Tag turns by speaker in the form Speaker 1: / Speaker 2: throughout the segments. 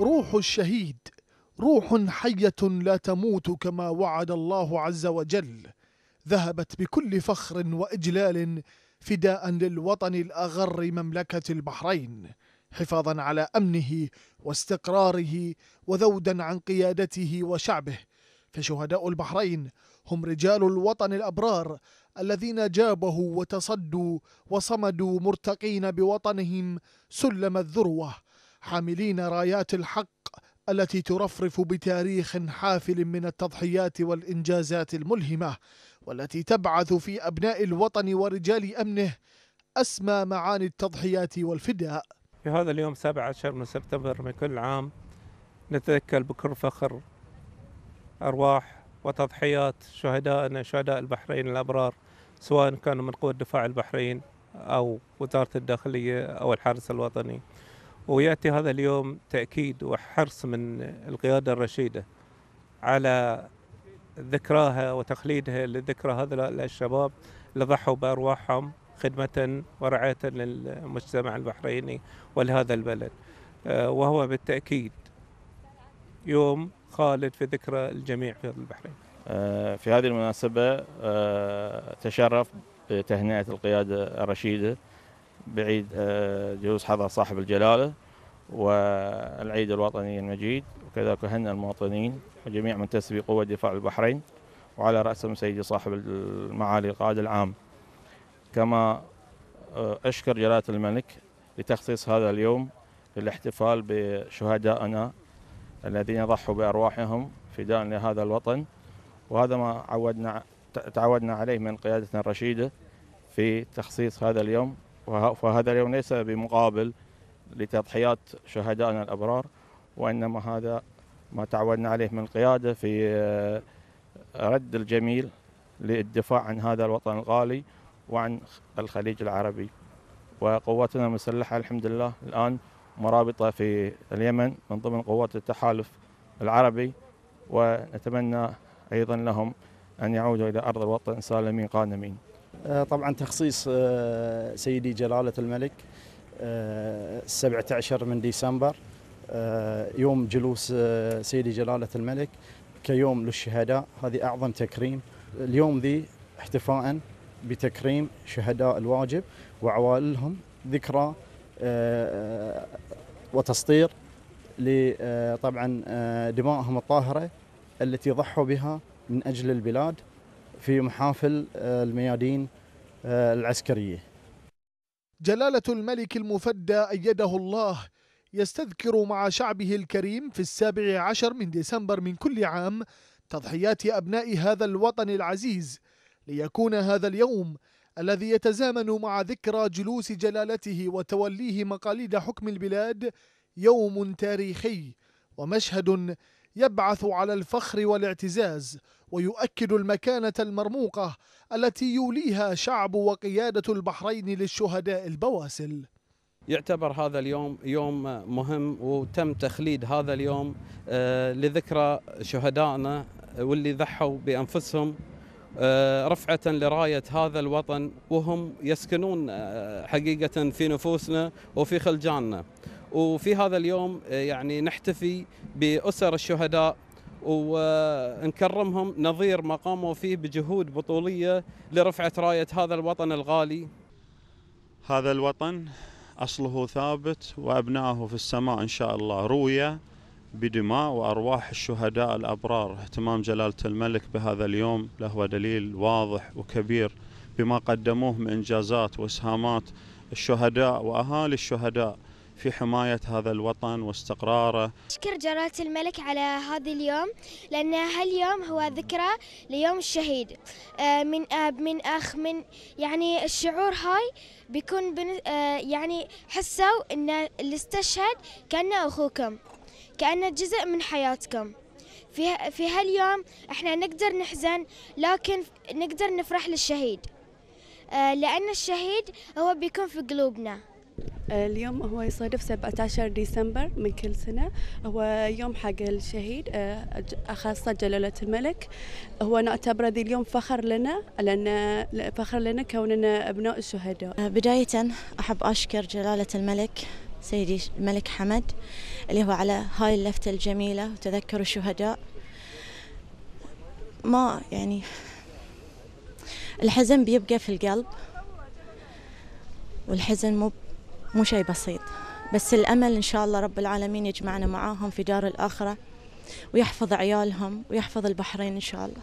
Speaker 1: روح الشهيد روح حية لا تموت كما وعد الله عز وجل ذهبت بكل فخر وإجلال فداء للوطن الأغر مملكة البحرين حفاظا على أمنه واستقراره وذودا عن قيادته وشعبه فشهداء البحرين هم رجال الوطن الأبرار الذين جابه وتصدوا وصمدوا مرتقين بوطنهم سلم الذروه حاملين رايات الحق التي ترفرف بتاريخ حافل من التضحيات والانجازات الملهمه والتي تبعث في ابناء الوطن ورجال امنه اسمى معاني التضحيات والفداء.
Speaker 2: في هذا اليوم 17 من سبتمبر من كل عام نتذكر بكل فخر ارواح وتضحيات شهدائنا شهداء البحرين الابرار سواء كانوا من قوى دفاع البحرين او وزاره الداخليه او الحارس الوطني. وياتي هذا اليوم تاكيد وحرص من القياده الرشيده على ذكراها وتخليدها لذكرى هذا الشباب اللي ضحوا بارواحهم خدمه ورعايه للمجتمع البحريني ولهذا البلد آه، وهو بالتاكيد يوم خالد في ذكرى الجميع في البحرين. آه،
Speaker 3: في هذه المناسبه آه، تشرف بتهنئه القياده الرشيده بعيد آه، جلوس حضر صاحب الجلاله والعيد الوطني المجيد وكذلك هن المواطنين وجميع منتسبي قوة دفاع البحرين وعلى رأسهم سيدي صاحب المعالي القائد العام كما آه، أشكر جلالة الملك لتخصيص هذا اليوم للاحتفال بشهدائنا الذين ضحوا بأرواحهم فداء لهذا الوطن وهذا ما عودنا تعودنا عليه من قيادتنا الرشيدة في تخصيص هذا اليوم فهذا اليوم ليس بمقابل لتضحيات شهدائنا الأبرار وإنما هذا ما تعودنا عليه من القيادة في آه، رد الجميل للدفاع عن هذا الوطن الغالي وعن الخليج العربي وقواتنا المسلحة الحمد لله الآن مرابطة في اليمن من ضمن قوات التحالف العربي ونتمنى أيضا لهم أن يعودوا إلى أرض الوطن سالمين قادمين
Speaker 1: آه، طبعا تخصيص آه، سيدي جلالة الملك 17 آه، من ديسمبر يوم جلوس سيدي جلالة الملك كيوم للشهداء هذه أعظم تكريم اليوم ذي احتفاء بتكريم شهداء الواجب وعوائلهم ذكرى وتسطير لطبعا دمائهم الطاهرة التي ضحوا بها من أجل البلاد في محافل آه، الميادين آه، العسكرية جلالة الملك المفدى أيده الله يستذكر مع شعبه الكريم في السابع عشر من ديسمبر من كل عام تضحيات أبناء هذا الوطن العزيز ليكون هذا اليوم الذي يتزامن مع ذكرى جلوس جلالته وتوليه مقاليد حكم البلاد يوم تاريخي ومشهد يبعث على الفخر والاعتزاز ويؤكد المكانة المرموقة التي يوليها شعب وقيادة البحرين للشهداء
Speaker 2: البواسل يعتبر هذا اليوم يوم مهم وتم تخليد هذا اليوم آه، لذكرى شهدائنا واللي ضحوا بأنفسهم آه، رفعة لراية هذا الوطن وهم يسكنون آه، حقيقة في نفوسنا وفي خلجاننا وفي هذا اليوم آه، يعني نحتفي بأسر الشهداء ونكرمهم نظير ما قاموا فيه بجهود بطولية لرفعة راية هذا الوطن الغالي هذا الوطن أصله ثابت وابنائه في السماء إن شاء الله روية بدماء وأرواح الشهداء الأبرار اهتمام جلالة الملك بهذا اليوم له دليل واضح وكبير بما قدموه من إنجازات وإسهامات الشهداء وأهالي الشهداء في حماية هذا الوطن واستقراره
Speaker 1: أشكر جلالة الملك على هذا اليوم لأن هاليوم هو ذكرى ليوم الشهيد آه، من أب آه، من أخ من يعني الشعور هاي بيكون آه، يعني حسوا أن اللي استشهد كأنه أخوكم كأنه جزء من حياتكم في في هاليوم احنا نقدر نحزن لكن نقدر نفرح للشهيد لأن الشهيد هو بيكون
Speaker 2: في قلوبنا اليوم هو يصادف 17 ديسمبر من كل سنة هو يوم حق الشهيد آه، خاصة جلالة الملك هو نعتبره ذي اليوم فخر لنا لأن فخر لنا كوننا أبناء الشهداء آه، بداية
Speaker 3: أحب أشكر جلالة الملك سيدي الملك حمد اللي هو على هاي اللفتة الجميلة وتذكر الشهداء ما يعني الحزن بيبقى في القلب والحزن مو مو شيء بسيط بس الأمل إن شاء الله رب العالمين يجمعنا معاهم في دار الآخرة ويحفظ عيالهم ويحفظ البحرين إن شاء الله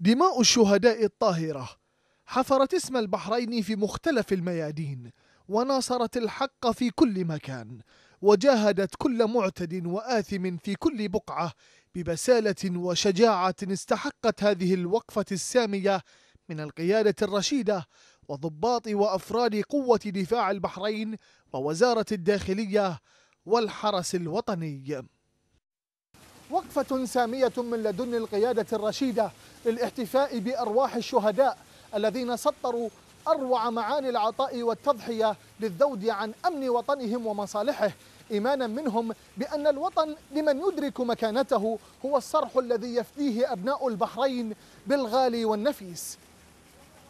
Speaker 1: دماء الشهداء الطاهرة حفرت اسم البحرين في مختلف الميادين وناصرت الحق في كل مكان وجاهدت كل معتد وآثم في كل بقعة ببسالة وشجاعة استحقت هذه الوقفة السامية من القيادة الرشيدة وضباط وأفراد قوة دفاع البحرين ووزارة الداخلية والحرس الوطني وقفة سامية من لدن القيادة الرشيدة للاحتفاء بأرواح الشهداء الذين سطروا أروع معاني العطاء والتضحية للذود عن أمن وطنهم ومصالحه إيمانا منهم بأن الوطن لمن يدرك مكانته هو الصرح الذي يفديه أبناء البحرين بالغالي والنفيس